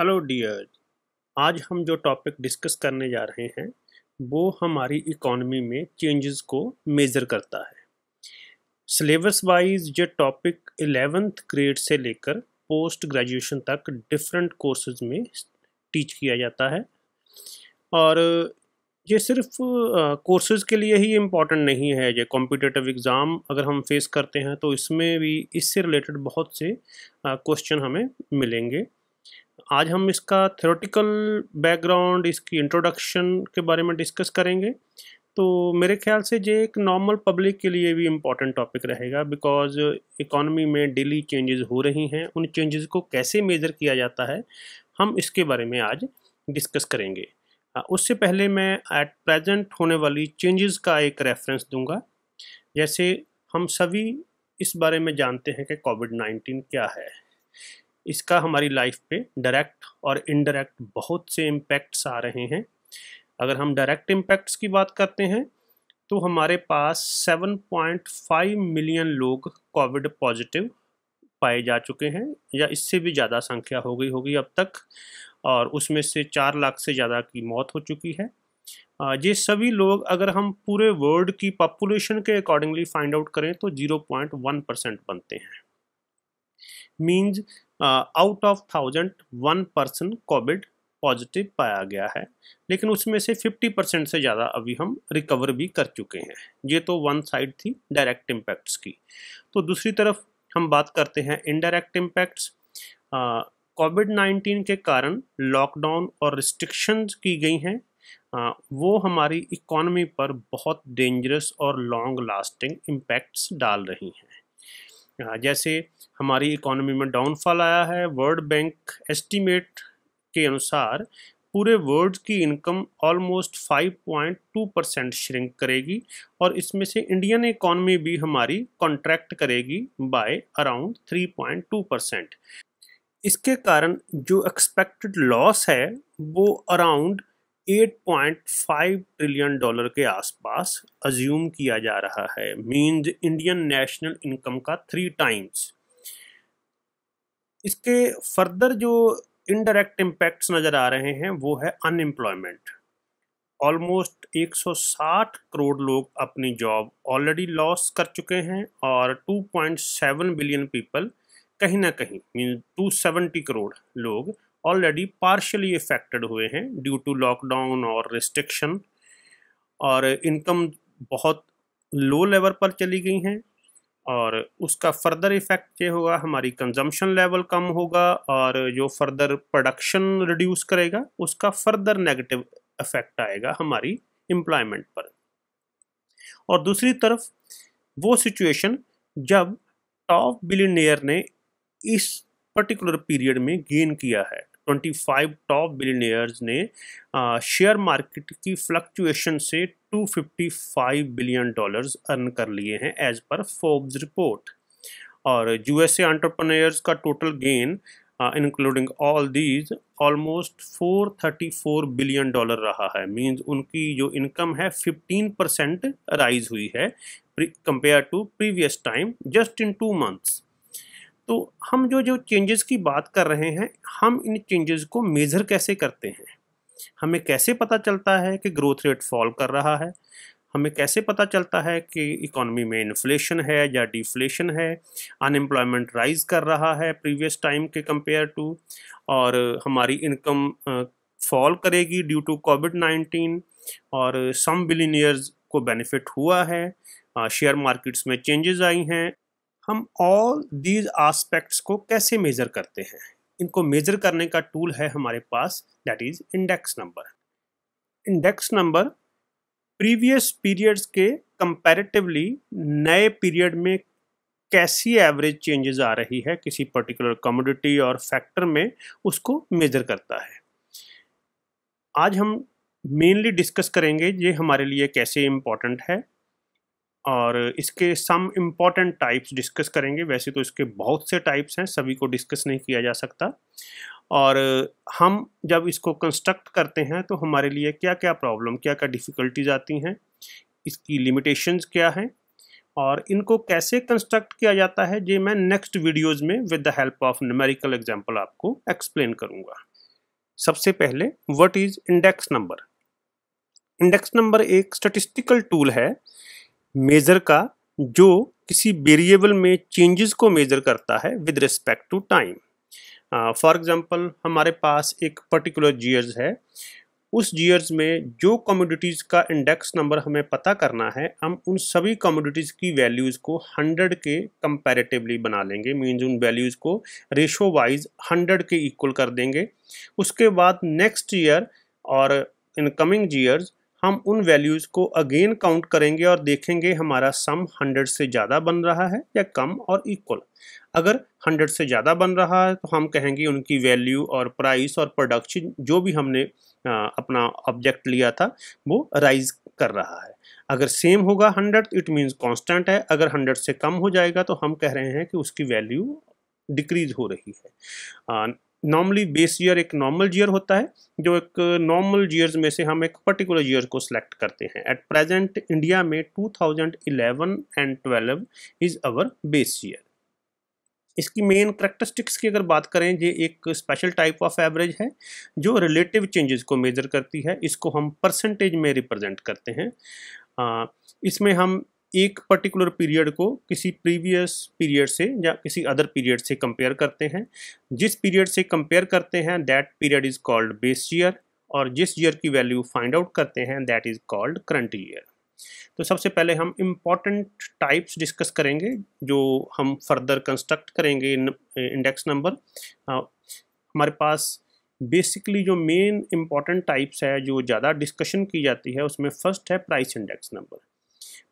hello dear आज हम जो टॉपिक डिस्कस करने जा रहे हैं वो हमारी इकोनॉमी में चेंजेस को मेज़र करता है सिलेबस वाइज ये टॉपिक एलेवेंथ ग्रेड से लेकर पोस्ट ग्रेजुएशन तक डिफरेंट कोर्सेज में टीच किया जाता है और ये सिर्फ कोर्सेज के लिए ही इम्पॉर्टेंट नहीं है ये कॉम्पिटेटिव एग्ज़ाम अगर हम फेस करते हैं तो इसमें भी इससे रिलेटेड बहुत से क्वेश्चन हमें मिलेंगे आज हम इसका थ्योरेटिकल बैकग्राउंड इसकी इंट्रोडक्शन के बारे में डिस्कस करेंगे तो मेरे ख्याल से ये एक नॉर्मल पब्लिक के लिए भी इम्पॉर्टेंट टॉपिक रहेगा बिकॉज इकोनॉमी में डेली चेंजेस हो रही हैं उन चेंजेस को कैसे मेज़र किया जाता है हम इसके बारे में आज डिस्कस करेंगे हाँ, उससे पहले मैं एट प्रेजेंट होने वाली चेंजेस का एक रेफरेंस दूंगा जैसे हम सभी इस बारे में जानते हैं कि कोविड नाइन्टीन क्या है इसका हमारी लाइफ पे डायरेक्ट और इनडायरेक्ट बहुत से इम्पैक्ट्स आ रहे हैं अगर हम डायरेक्ट इम्पैक्ट्स की बात करते हैं तो हमारे पास 7.5 मिलियन लोग कोविड पॉजिटिव पाए जा चुके हैं या इससे भी ज़्यादा संख्या हो गई होगी अब तक और उसमें से चार लाख से ज़्यादा की मौत हो चुकी है ये सभी लोग अगर हम पूरे वर्ल्ड की पॉपुलेशन के अकॉर्डिंगली फाइंड आउट करें तो 0.1 परसेंट बनते हैं means out of thousand one person covid positive पाया गया है लेकिन उसमें से 50 परसेंट से ज़्यादा अभी हम रिकवर भी कर चुके हैं ये तो वन साइड थी डायरेक्ट इम्पैक्ट्स की तो दूसरी तरफ हम बात करते हैं इनडायरेक्ट इम्पैक्ट्स कोविड नाइन्टीन के कारण लॉकडाउन और रिस्ट्रिक्शंस की गई हैं आ, वो हमारी इकोनमी पर बहुत डेंजरस और लॉन्ग लास्टिंग इम्पैक्ट्स डाल रही हैं हाँ, जैसे हमारी इकोनॉमी में डाउनफॉल आया है वर्ल्ड बैंक एस्टीमेट के अनुसार पूरे वर्ल्ड की इनकम ऑलमोस्ट 5.2 परसेंट श्रिंक करेगी और इसमें से इंडियन इकोनॉमी भी हमारी कॉन्ट्रैक्ट करेगी बाय अराउंड 3.2 परसेंट इसके कारण जो एक्सपेक्टेड लॉस है वो अराउंड 8.5 ट्रिलियन डॉलर के आसपास अज्यूम किया जा रहा है मीन्स इंडियन नेशनल इनकम का थ्री टाइम्स इसके फर्दर जो इनडायरेक्ट इम्पैक्ट्स नज़र आ रहे हैं वो है अनएम्प्लॉयमेंट ऑलमोस्ट 160 करोड़ लोग अपनी जॉब ऑलरेडी लॉस कर चुके हैं और 2.7 बिलियन पीपल कहीं ना कहीं मीन 270 करोड़ लोग ऑलरेडी पार्शली इफ़ेक्टेड हुए हैं ड्यू टू लॉकडाउन और रिस्ट्रिक्शन और इनकम बहुत लो लेवल पर चली गई हैं और उसका फर्दर इफ़ेक्ट ये होगा हमारी कंजम्पशन लेवल कम होगा और जो फर्दर प्रोडक्शन रिड्यूस करेगा उसका फर्दर नेगेटिव इफ़ेक्ट आएगा हमारी एम्प्लॉयमेंट पर और दूसरी तरफ वो सिचुएशन जब टॉप बिलियनियर ने इस पर्टिकुलर पीरियड में गेन किया है 25 टॉप बिलियनियर्स ने शेयर मार्केट की फ्लक्चुएशन से 255 बिलियन डॉलर्स अर्न कर लिए हैं एज पर फोर्ब्स रिपोर्ट और यूएसए एंटरप्रेन्योर्स का total gain including all these almost 434 billion dollar रहा है मींस उनकी जो इनकम है 15 परसेंट राइज हुई है compare to previous time just in two months तो हम जो जो चेंजेस की बात कर रहे हैं हम इन चेंजेस को मेज़र कैसे करते हैं हमें कैसे पता चलता है कि ग्रोथ रेट फॉल कर रहा है हमें कैसे पता चलता है कि इकोनॉमी में इन्फ्लेशन है या डिफ्लेशन है अनएम्प्लॉयमेंट राइज कर रहा है प्रीवियस टाइम के कंपेयर टू और हमारी इनकम फॉल करेगी ड्यू टू कोविड नाइन्टीन और सम बिलीनियर्स को बेनिफिट हुआ है शेयर मार्केट्स में चेंजेस आई हैं हम ऑल दीज आस्पेक्ट्स को कैसे मेज़र करते हैं इनको मेज़र करने का टूल है हमारे पास that is index number index number previous periods के कंपैरेटिवली नए पीरियड में कैसी एवरेज चेंजेस आ रही है किसी पर्टिकुलर कमोडिटी और फैक्टर में उसको मेज़र करता है आज हम मेनली डिस्कस करेंगे ये हमारे लिए कैसे इम्पॉर्टेंट है और इसके सम इम्पॉर्टेंट टाइप्स डिस्कस करेंगे वैसे तो इसके बहुत से टाइप्स हैं सभी को डिस्कस नहीं किया जा सकता और हम जब इसको कंस्ट्रक्ट करते हैं तो हमारे लिए क्या क्या प्रॉब्लम क्या क्या डिफ़िकल्टीज आती हैं इसकी लिमिटेशंस क्या हैं और इनको कैसे कंस्ट्रक्ट किया जाता है ये मैं नेक्स्ट वीडियोज़ में with the help of numerical example आपको एक्सप्लेन करूँगा सबसे पहले what is index number index number एक स्टेटिस्टिकल टूल है मेज़र का जो किसी वेरिएबल में चेंजेस को मेज़र करता है with respect to time for example हमारे पास एक पर्टिकुलर जीयर्स है उस जीयर्स में जो कमोडिटीज़ का इंडेक्स नंबर हमें पता करना है हम उन सभी कमोडिटीज़ की वैल्यूज़ को 100 के कंपैरेटिवली बना लेंगे मींस उन वैल्यूज़ को रेशो वाइज 100 के इक्वल कर देंगे उसके बाद नेक्स्ट ईयर और इन कमिंग जीयर्स हम उन वैल्यूज़ को अगेन काउंट करेंगे और देखेंगे हमारा सम हंड्रेड से ज़्यादा बन रहा है या कम और इक्वल अगर हंड्रेड से ज़्यादा बन रहा है तो हम कहेंगे उनकी वैल्यू और प्राइस और प्रोडक्शन जो भी हमने अपना ऑब्जेक्ट लिया था वो राइज कर रहा है अगर सेम होगा हंड्रेड तो इट मीन्स कांस्टेंट है अगर हंड्रेड से कम हो जाएगा तो हम कह रहे हैं कि उसकी वैल्यू डिक्रीज हो रही है नॉर्मली बेस ईयर एक नॉर्मल ईयर होता है जो एक नॉर्मल uh, ईयर्स में से हम एक पर्टिकुलर ईयर को सिलेक्ट करते हैं एट प्रेजेंट इंडिया में 2011 and 12 is our base year इसकी मेन करेक्टरिस्टिक्स की अगर बात करें ये एक स्पेशल टाइप ऑफ एवरेज है जो रिलेटिव चेंजेस को मेजर करती है इसको हम परसेंटेज में रिप्रेजेंट करते हैं आ, uh, इसमें हम एक पर्टिकुलर पीरियड को किसी प्रीवियस पीरियड से या किसी अदर पीरियड से कंपेयर करते हैं जिस पीरियड से कंपेयर करते हैं that period is called base year और जिस ईयर की वैल्यू फाइंड आउट करते हैं that is called current year तो सबसे पहले हम इम्पॉर्टेंट टाइप्स डिस्कस करेंगे जो हम फर्दर कंस्ट्रक्ट करेंगे इंडेक्स नंबर हमारे पास बेसिकली जो मेन इम्पॉर्टेंट टाइप्स है जो ज़्यादा डिस्कशन की जाती है उसमें फर्स्ट है price index number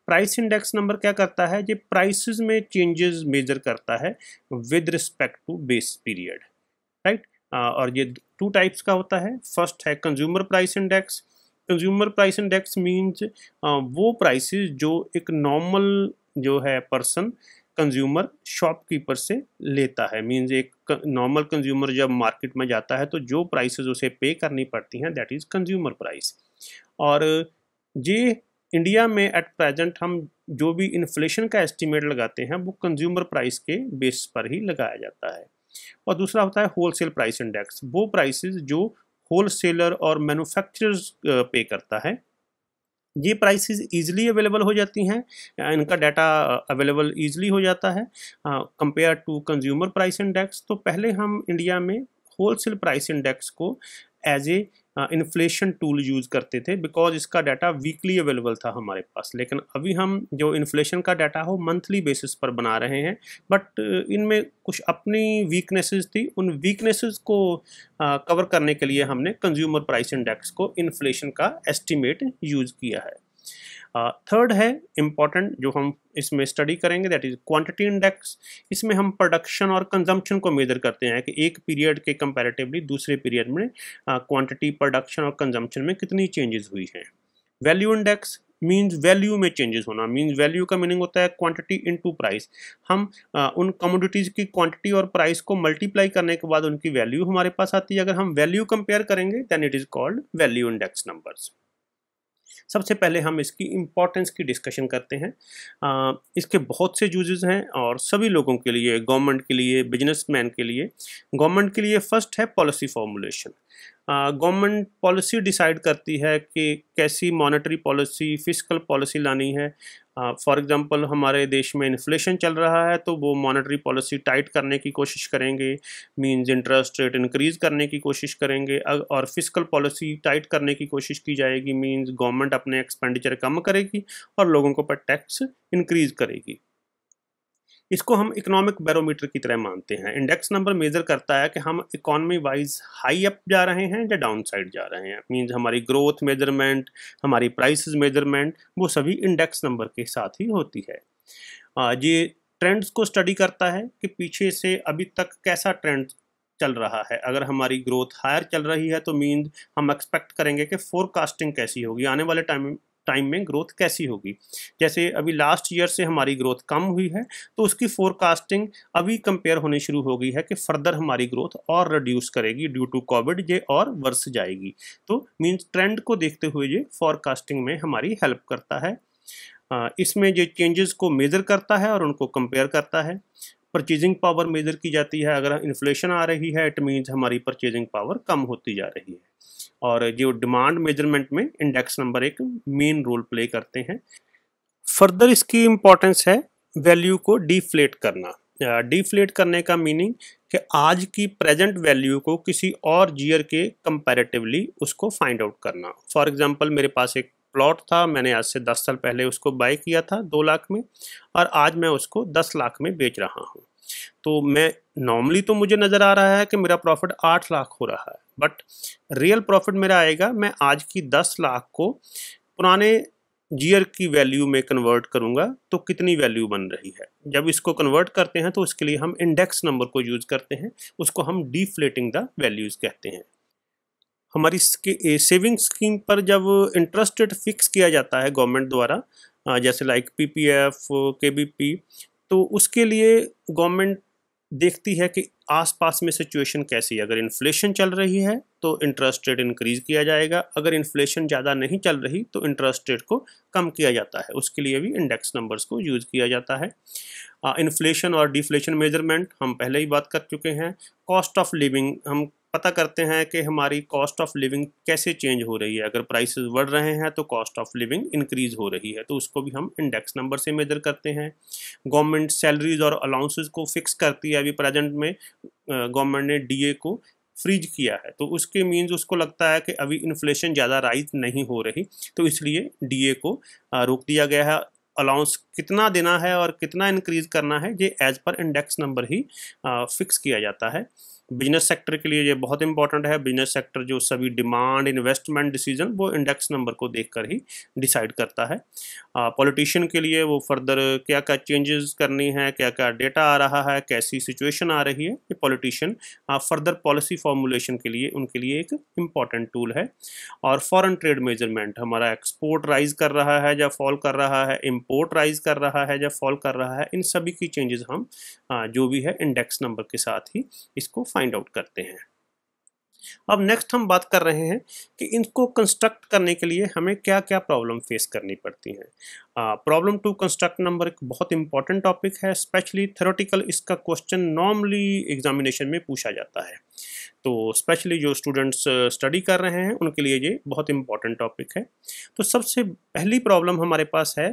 price index number क्या करता है ये प्राइसेस में चेंजेस मेजर करता है with respect to base period right और ये टू टाइप्स का होता है फर्स्ट है consumer price index consumer price index means वो प्राइसेस जो एक नॉर्मल जो है पर्सन कंज्यूमर शॉपकीपर से लेता है मींस एक नॉर्मल कंज्यूमर जब मार्केट में जाता है तो जो प्राइसेस उसे पे करनी पड़ती हैं दैट इज़ कंज्यूमर प्राइस और ये इंडिया में एट प्रेजेंट हम जो भी इन्फ्लेशन का एस्टीमेट लगाते हैं वो कंज्यूमर प्राइस के बेस पर ही लगाया जाता है और दूसरा होता है होलसेल प्राइस इंडेक्स वो प्राइसेस जो होल सेलर और मैन्युफैक्चरर्स पे करता है ये प्राइसेस इजीली अवेलेबल हो जाती हैं इनका डाटा अवेलेबल इजीली हो जाता है compare to consumer price index तो पहले हम इंडिया में होलसेल प्राइस इंडेक्स को as a inflation tool use करते थे बिकॉज इसका डाटा वीकली अवेलेबल था हमारे पास लेकिन अभी हम जो इन्फ्लेशन का डाटा हो मंथली बेसिस पर बना रहे हैं बट इनमें कुछ अपनी वीकनेसेस थी उन वीकनेसेस को कवर करने के लिए हमने कंज्यूमर प्राइस इंडेक्स को इन्फ्लेशन का एस्टिमेट यूज़ किया है थर्ड है इम्पॉर्टेंट जो हम इसमें स्टडी करेंगे दैट इज क्वांटिटी इंडेक्स इसमें हम प्रोडक्शन और कंजम्पशन को मेजर करते हैं कि एक पीरियड के कंपैरेटिवली दूसरे पीरियड में क्वांटिटी प्रोडक्शन और कंजम्पशन में कितनी चेंजेस हुई हैं वैल्यू इंडेक्स मीन्स वैल्यू में चेंजेस होना मीन्स वैल्यू का मीनिंग होता है क्वांटिटी इनटू प्राइस हम आ, उन कमोडिटीज़ की क्वांटिटी और प्राइस को मल्टीप्लाई करने के बाद उनकी वैल्यू हमारे पास आती है अगर हम वैल्यू कंपेयर करेंगे then it is called value index numbers सबसे पहले हम इसकी इम्पोर्टेंस की डिस्कशन करते हैं आ, इसके बहुत से यूजेज हैं और सभी लोगों के लिए गवर्नमेंट के लिए बिजनेसमैन के लिए गवर्नमेंट के लिए फर्स्ट है policy formulation government policy decide करती है कि कैसी मॉनेटरी पॉलिसी फिजिकल पॉलिसी लानी है फॉर हाँ, एग्ज़ाम्पल हमारे देश में इन्फ्लेशन चल रहा है तो वो मॉनेटरी पॉलिसी टाइट करने की कोशिश करेंगे मींस इंटरेस्ट रेट इंक्रीज़ करने की कोशिश करेंगे और फिजिकल पॉलिसी टाइट करने की कोशिश की जाएगी मींस गवर्नमेंट अपने एक्सपेंडिचर कम करेगी और लोगों के ऊपर टैक्स इंक्रीज़ करेगी इसको हम इकोनॉमिक बैरोमीटर की तरह मानते हैं इंडेक्स नंबर मेजर करता है कि हम इकोनॉमी वाइज हाई अप जा रहे हैं या डाउन साइड जा रहे हैं मीन्स हमारी ग्रोथ मेजरमेंट हमारी प्राइस मेजरमेंट वो सभी इंडेक्स नंबर के साथ ही होती है ये ट्रेंड्स को स्टडी करता है कि पीछे से अभी तक कैसा ट्रेंड चल रहा है अगर हमारी ग्रोथ हायर चल रही है तो मीन्स हम एक्सपेक्ट करेंगे कि फोरकास्टिंग कैसी होगी आने वाले टाइम टाइम में ग्रोथ कैसी होगी जैसे अभी लास्ट ईयर से हमारी ग्रोथ कम हुई है तो उसकी फोरकास्टिंग अभी कंपेयर होनी शुरू हो गई है कि फर्दर हमारी ग्रोथ और रिड्यूस करेगी ड्यू टू कोविड ये और वर्स जाएगी तो मीन्स ट्रेंड को देखते हुए ये फॉरकास्टिंग में हमारी हेल्प करता है इसमें जो चेंजेस को मेज़र करता है और उनको कंपेयर करता है परचेजिंग पावर मेज़र की जाती है अगर इन्फ्लेशन आ रही है इट मीन्स हमारी परचेजिंग पावर कम होती जा रही है और जो डिमांड मेजरमेंट में इंडेक्स नंबर एक मेन रोल प्ले करते हैं फर्दर इसकी इम्पोर्टेंस है वैल्यू को डिफ्लेट करना डिफ्लेट करने का मीनिंग कि आज की प्रेजेंट वैल्यू को किसी और जियर के कंपैरेटिवली उसको फाइंड आउट करना फॉर एग्जांपल मेरे पास एक प्लॉट था मैंने आज से दस साल पहले उसको बाई किया था दो लाख में और आज मैं उसको दस लाख में बेच रहा हूँ तो मैं नॉर्मली तो मुझे नज़र आ रहा है कि मेरा प्रॉफिट आठ लाख हो रहा है बट रियल प्रॉफिट मेरा आएगा मैं आज की दस लाख को पुराने जीयर की वैल्यू में कन्वर्ट करूंगा तो कितनी वैल्यू बन रही है जब इसको कन्वर्ट करते हैं तो उसके लिए हम इंडेक्स नंबर को यूज़ करते हैं उसको हम डीफ्लेटिंग द वैल्यूज़ कहते हैं हमारी सेविंग स्कीम पर जब इंटरेस्ट रेट फिक्स किया जाता है गवर्नमेंट द्वारा जैसे लाइक पीपीएफ केबीपी तो उसके लिए गवर्नमेंट देखती है कि आसपास में सिचुएशन कैसी है अगर इन्फ्लेशन चल रही है तो इंटरेस्ट रेट इंक्रीज किया जाएगा अगर इन्फ्लेशन ज़्यादा नहीं चल रही तो इंटरेस्ट रेट को कम किया जाता है उसके लिए भी इंडेक्स नंबर्स को यूज़ किया जाता है इन्फ्लेशन और डिफ्लेशन मेजरमेंट हम पहले ही बात कर चुके हैं कॉस्ट ऑफ लिविंग हम पता करते हैं कि हमारी कॉस्ट ऑफ लिविंग कैसे चेंज हो रही है अगर प्राइसेस बढ़ रहे हैं तो कॉस्ट ऑफ लिविंग इंक्रीज़ हो रही है तो उसको भी हम इंडेक्स नंबर से मेजर करते हैं गवर्नमेंट सैलरीज और अलाउंसेज को फिक्स करती है अभी प्रेजेंट में गवर्नमेंट ने डीए को फ्रीज किया है तो उसके मीन्स उसको लगता है कि अभी इन्फ्लेशन ज़्यादा राइज नहीं हो रही तो इसलिए डी को रोक दिया गया है अलाउंस कितना देना है और कितना इंक्रीज़ करना है ये एज़ पर इंडेक्स नंबर ही फिक्स किया जाता है बिजनेस सेक्टर के लिए ये बहुत इंपॉर्टेंट है बिजनेस सेक्टर जो सभी डिमांड इन्वेस्टमेंट डिसीजन वो इंडेक्स नंबर को देखकर ही डिसाइड करता है पॉलिटिशियन के लिए वो फर्दर क्या क्या चेंजेस करनी है क्या क्या डेटा आ रहा है कैसी सिचुएशन आ रही है ये पॉलिटिशियन फर्दर पॉलिसी फॉर्मुलेशन के लिए उनके लिए एक इम्पॉर्टेंट टूल है और फॉरन ट्रेड मेजरमेंट हमारा एक्सपोर्ट राइज कर रहा है या फॉल कर रहा है इम्पोर्ट राइज कर रहा है या फॉल कर रहा है इन सभी की चेंजेस हम जो भी है इंडेक्स नंबर के साथ ही इसको फाइंड आउट करते हैं अब नेक्स्ट हम बात कर रहे हैं कि इनको कंस्ट्रक्ट करने के लिए हमें क्या क्या प्रॉब्लम फेस करनी पड़ती हैं प्रॉब्लम टू कंस्ट्रक्ट नंबर एक बहुत इंपॉर्टेंट टॉपिक है स्पेशली थेरोटिकल इसका क्वेश्चन नॉर्मली एग्जामिनेशन में पूछा जाता है तो स्पेशली जो स्टूडेंट्स स्टडी कर रहे हैं उनके लिए ये बहुत इंपॉर्टेंट टॉपिक है तो सबसे पहली प्रॉब्लम हमारे पास है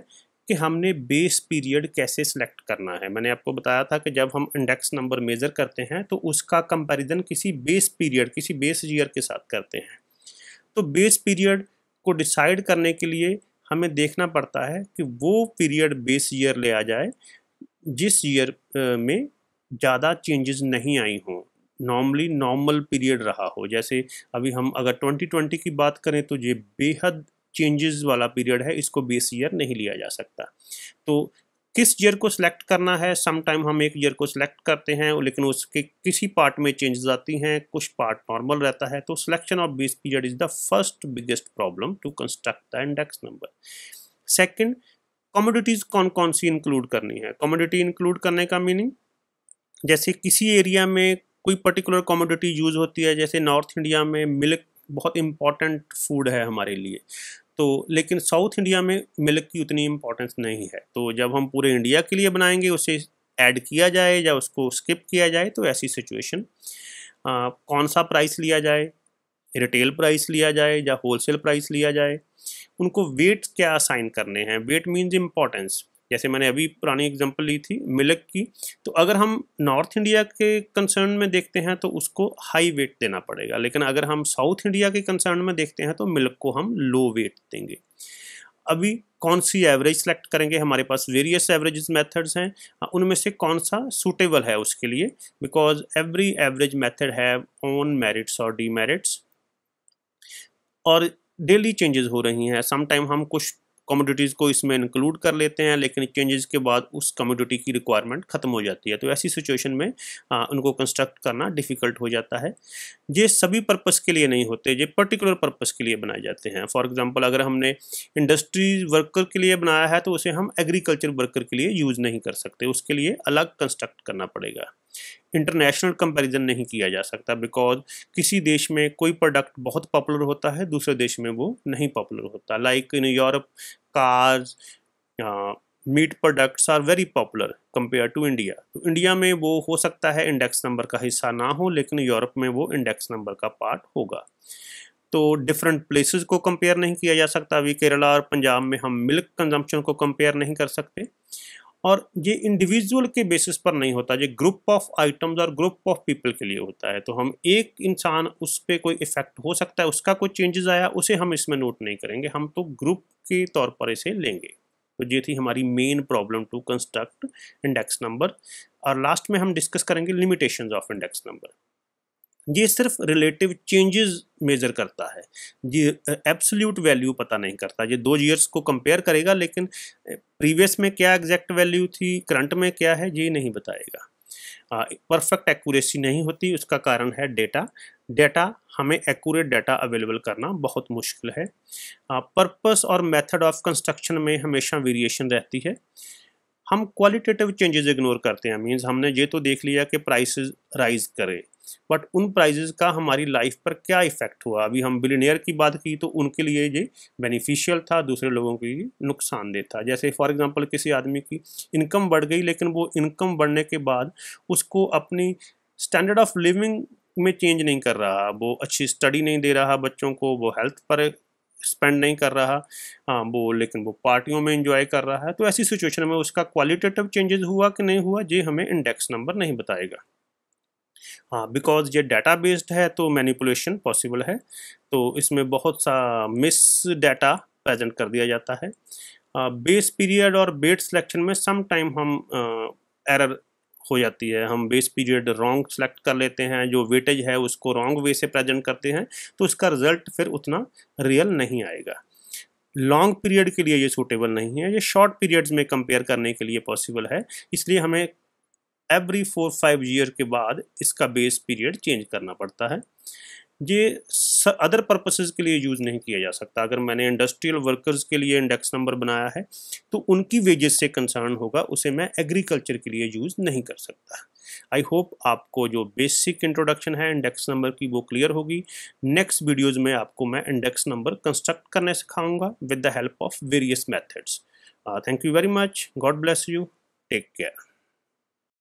कि हमने बेस पीरियड कैसे सिलेक्ट करना है मैंने आपको बताया था कि जब हम इंडेक्स नंबर मेज़र करते हैं तो उसका कंपैरिजन किसी बेस पीरियड किसी बेस ईयर के साथ करते हैं तो बेस पीरियड को डिसाइड करने के लिए हमें देखना पड़ता है कि वो पीरियड बेस ईयर ले आ जाए जिस ईयर में ज़्यादा चेंजेस नहीं आई हों नॉर्मली नॉर्मल पीरियड रहा हो जैसे अभी हम अगर 2020 की बात करें तो ये बेहद चेंजेस वाला पीरियड है इसको बेस ईयर नहीं लिया जा सकता तो किस ईयर को सिलेक्ट करना है समटाइम हम एक ईयर को सिलेक्ट करते हैं लेकिन उसके किसी पार्ट में चेंजेस आती हैं कुछ पार्ट नॉर्मल रहता है तो selection of base period is the first biggest problem to construct the index number second commodities कौन कौन सी इंक्लूड करनी है कमोडिटी इंक्लूड करने का मीनिंग जैसे किसी एरिया में कोई पर्टिकुलर कमोडिटी यूज़ होती है जैसे नॉर्थ इंडिया में मिल्क बहुत इंपॉर्टेंट फूड है हमारे लिए तो लेकिन साउथ इंडिया में मिल्क की उतनी इम्पोर्टेंस नहीं है तो जब हम पूरे इंडिया के लिए बनाएंगे उसे ऐड किया जाए या उसको स्किप किया जाए तो ऐसी सिचुएशन कौन सा प्राइस लिया जाए रिटेल प्राइस लिया जाए या होलसेल प्राइस लिया जाए उनको वेट क्या असाइन करने हैं वेट मीन्स इम्पोर्टेंस जैसे मैंने अभी पुरानी एग्जांपल ली थी मिल्क की तो अगर हम नॉर्थ इंडिया के कंसर्न में देखते हैं तो उसको हाई वेट देना पड़ेगा लेकिन अगर हम साउथ इंडिया के कंसर्न में देखते हैं तो मिल्क को हम लो वेट देंगे अभी कौन सी एवरेज सेलेक्ट करेंगे हमारे पास वेरियस एवरेज मेथड्स हैं हाँ, उनमें से कौन सा सूटेबल है उसके लिए because every average method have on merits और डीमेरिट्स और डेली चेंजेस हो रही हैं समटाइम हम कुछ कमोडिटीज़ को इसमें इंक्लूड कर लेते हैं लेकिन चेंजेस के बाद उस कमोडिटी की रिक्वायरमेंट ख़त्म हो जाती है तो ऐसी सिचुएशन में आ, उनको कंस्ट्रक्ट करना डिफ़िकल्ट हो जाता है ये सभी पर्पस के लिए नहीं होते ये पर्टिकुलर पर्पस के लिए बनाए जाते हैं फॉर एग्ज़ाम्पल अगर हमने इंडस्ट्री वर्कर के लिए बनाया है तो उसे हम एग्रीकल्चर वर्कर के लिए यूज़ नहीं कर सकते उसके लिए अलग कंस्ट्रक्ट करना पड़ेगा इंटरनेशनल कंपैरिजन नहीं किया जा सकता बिकॉज किसी देश में कोई प्रोडक्ट बहुत पॉपुलर होता है दूसरे देश में वो नहीं पॉपुलर होता like in Europe cars meat products are very popular compare to India तो इंडिया में वो हो सकता है इंडेक्स नंबर का हिस्सा ना हो लेकिन यूरोप में वो इंडेक्स नंबर का पार्ट होगा तो डिफरेंट प्लेसेस को कंपेयर नहीं किया जा सकता अभी केरला और पंजाब में हम मिल्क कंजम्पशन को कंपेयर नहीं कर सकते और ये इंडिविजुअल के बेसिस पर नहीं होता ये ग्रुप ऑफ आइटम्स और ग्रुप ऑफ पीपल के लिए होता है तो हम एक इंसान उस पर कोई इफेक्ट हो सकता है उसका कोई चेंजेस आया उसे हम इसमें नोट नहीं करेंगे हम तो ग्रुप के तौर पर इसे लेंगे तो ये थी हमारी main problem to construct index number और लास्ट में हम डिस्कस करेंगे लिमिटेशन ऑफ इंडेक्स नंबर ये सिर्फ रिलेटिव चेंजेस मेजर करता है ये एब्सोल्यूट वैल्यू पता नहीं करता ये दो ईयर्स को कंपेयर करेगा लेकिन प्रीवियस में क्या एग्जैक्ट वैल्यू थी करंट में क्या है ये नहीं बताएगा परफेक्ट एक्यूरेसी नहीं होती उसका कारण है डेटा डेटा हमें एक्यूरेट डेटा अवेलेबल करना बहुत मुश्किल है पर्पस और मेथड ऑफ कंस्ट्रक्शन में हमेशा वेरिएशन रहती है हम क्वालिटेटिव चेंजेस इग्नोर करते हैं मींस हमने ये तो देख लिया कि प्राइसेस राइज करे बट उन प्राइजेज का हमारी लाइफ पर क्या इफेक्ट हुआ अभी हम बिलीनियर की बात की तो उनके लिए ये बेनिफिशियल था दूसरे लोगों के लिए नुकसानदेह था जैसे फॉर एग्जांपल किसी आदमी की इनकम बढ़ गई लेकिन वो इनकम बढ़ने के बाद उसको अपनी स्टैंडर्ड ऑफ लिविंग में चेंज नहीं कर रहा वो अच्छी स्टडी नहीं दे रहा बच्चों को वो हेल्थ पर स्पेंड नहीं कर रहा हाँ वो लेकिन वो पार्टियों में इंजॉय कर रहा है तो ऐसी सिचुएशन में उसका क्वालिटेटिव चेंजेस हुआ कि नहीं हुआ ये हमें इंडेक्स नंबर नहीं बताएगा हाँ बिकॉज ये डाटा बेस्ड है तो मैनिपुलेशन पॉसिबल है तो इसमें बहुत सा मिस डाटा प्रेजेंट कर दिया जाता है बेस हाँ, पीरियड और बेट सिलेक्शन में सम टाइम हम एरर हो जाती है हम बेस पीरियड रॉन्ग सेलेक्ट कर लेते हैं जो वेटेज है उसको रॉन्ग वे से प्रेजेंट करते हैं तो उसका रिजल्ट फिर उतना रियल नहीं आएगा लॉन्ग पीरियड के लिए ये सूटेबल नहीं है ये शॉर्ट पीरियड्स में कंपेयर करने के लिए पॉसिबल है इसलिए हमें एवरी फोर फाइव ईयर के बाद इसका बेस पीरियड चेंज करना पड़ता है ये अदर पर्पसेस के लिए यूज़ नहीं किया जा सकता अगर मैंने इंडस्ट्रियल वर्कर्स के लिए इंडेक्स नंबर बनाया है तो उनकी वेजेस से कंसर्न होगा उसे मैं एग्रीकल्चर के लिए यूज़ नहीं कर सकता आई होप आपको जो बेसिक इंट्रोडक्शन है इंडेक्स नंबर की वो क्लियर होगी नेक्स्ट वीडियोज़ में आपको मैं इंडेक्स नंबर कंस्ट्रक्ट करने सिखाऊंगा with the help of various methods thank you very much God bless you take care